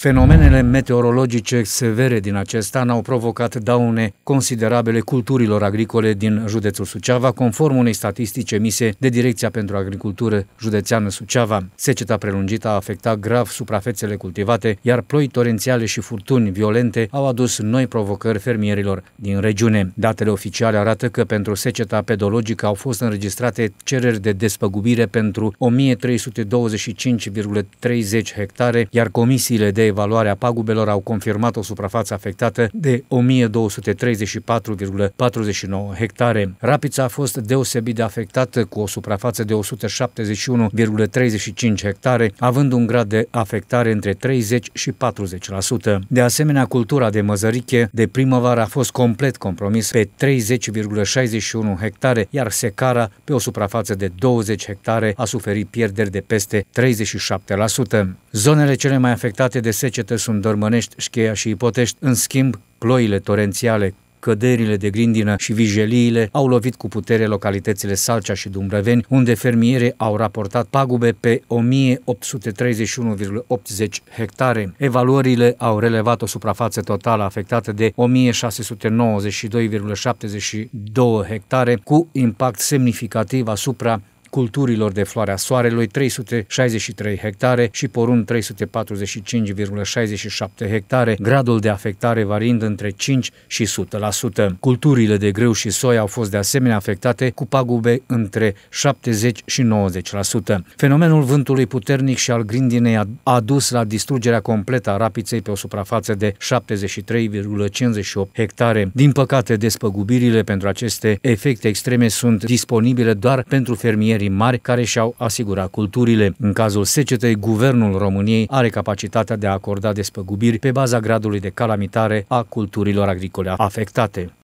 Fenomenele meteorologice severe din acest an au provocat daune considerabile culturilor agricole din județul Suceava, conform unei statistici emise de Direcția pentru Agricultură Județeană Suceava. Seceta prelungită a afectat grav suprafețele cultivate, iar ploi torențiale și furtuni violente au adus noi provocări fermierilor din regiune. Datele oficiale arată că pentru seceta pedologică au fost înregistrate cereri de despăgubire pentru 1325,30 hectare, iar comisiile de evaluare a pagubelor au confirmat o suprafață afectată de 1234,49 hectare. Rapița a fost deosebit de afectată cu o suprafață de 171,35 hectare, având un grad de afectare între 30 și 40%. De asemenea, cultura de măzăriche de primăvară a fost complet compromis pe 30,61 hectare, iar secara pe o suprafață de 20 hectare a suferit pierderi de peste 37%. Zonele cele mai afectate de secete sunt dormănești, șcheia și ipotești, în schimb, ploile torențiale, căderile de grindină și vijeliile au lovit cu putere localitățile Salcea și Dumbrăveni, unde fermierii au raportat pagube pe 1831,80 hectare. Evaluările au relevat o suprafață totală afectată de 1692,72 hectare, cu impact semnificativ asupra culturilor de floarea soarelui 363 hectare și porun 345,67 hectare, gradul de afectare variind între 5 și 100%. Culturile de greu și soia au fost de asemenea afectate cu pagube între 70 și 90%. Fenomenul vântului puternic și al grindinei a dus la distrugerea completă a rapiței pe o suprafață de 73,58 hectare. Din păcate, despăgubirile pentru aceste efecte extreme sunt disponibile doar pentru fermieri fermierii mari care și-au asigurat culturile. În cazul secetei, guvernul României are capacitatea de a acorda despăgubiri pe baza gradului de calamitare a culturilor agricole afectate.